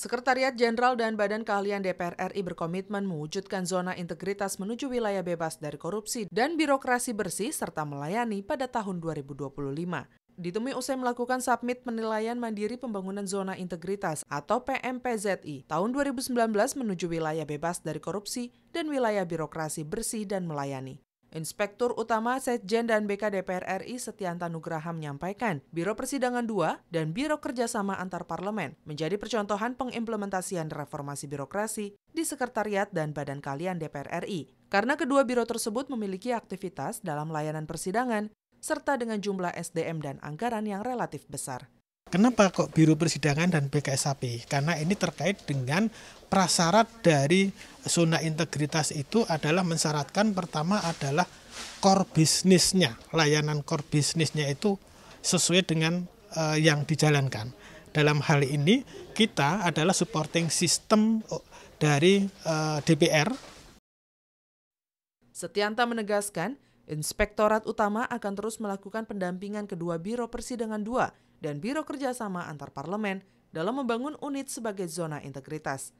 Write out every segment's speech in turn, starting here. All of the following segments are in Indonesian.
Sekretariat Jenderal dan Badan Keahlian DPR RI berkomitmen mewujudkan zona integritas menuju wilayah bebas dari korupsi dan birokrasi bersih serta melayani pada tahun 2025. Ditemui usai melakukan submit penilaian mandiri pembangunan zona integritas atau PMPZI tahun 2019 menuju wilayah bebas dari korupsi dan wilayah birokrasi bersih dan melayani. Inspektur Utama Setjen dan BK DPR RI Setianta Nugraha menyampaikan, Biro Persidangan II dan Biro Kerjasama Antar Parlemen menjadi percontohan pengimplementasian reformasi birokrasi di Sekretariat dan Badan Kalian DPR RI. Karena kedua biro tersebut memiliki aktivitas dalam layanan persidangan, serta dengan jumlah SDM dan anggaran yang relatif besar. Kenapa kok Biro Persidangan dan BKSAP? Karena ini terkait dengan prasyarat dari zona integritas itu adalah mensyaratkan pertama adalah core bisnisnya, layanan core bisnisnya itu sesuai dengan uh, yang dijalankan. Dalam hal ini kita adalah supporting system oh, dari uh, eh, DPR. Setianta menegaskan Inspektorat Utama akan terus melakukan pendampingan kedua Biro Persidangan II dan Biro Kerjasama Antar Parlemen dalam membangun unit sebagai zona integritas.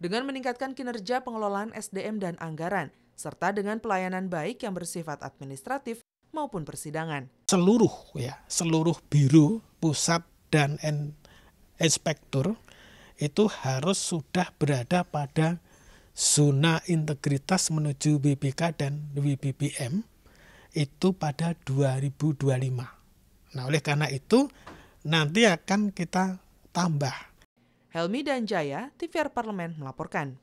Dengan meningkatkan kinerja pengelolaan SDM dan anggaran, serta dengan pelayanan baik yang bersifat administratif maupun persidangan. Seluruh ya, seluruh biro, pusat dan inspektur itu harus sudah berada pada zona integritas menuju BPK dan WBBM itu pada 2025. Nah, oleh karena itu nanti akan kita tambah. Helmi dan Jaya, TVR Parlemen melaporkan.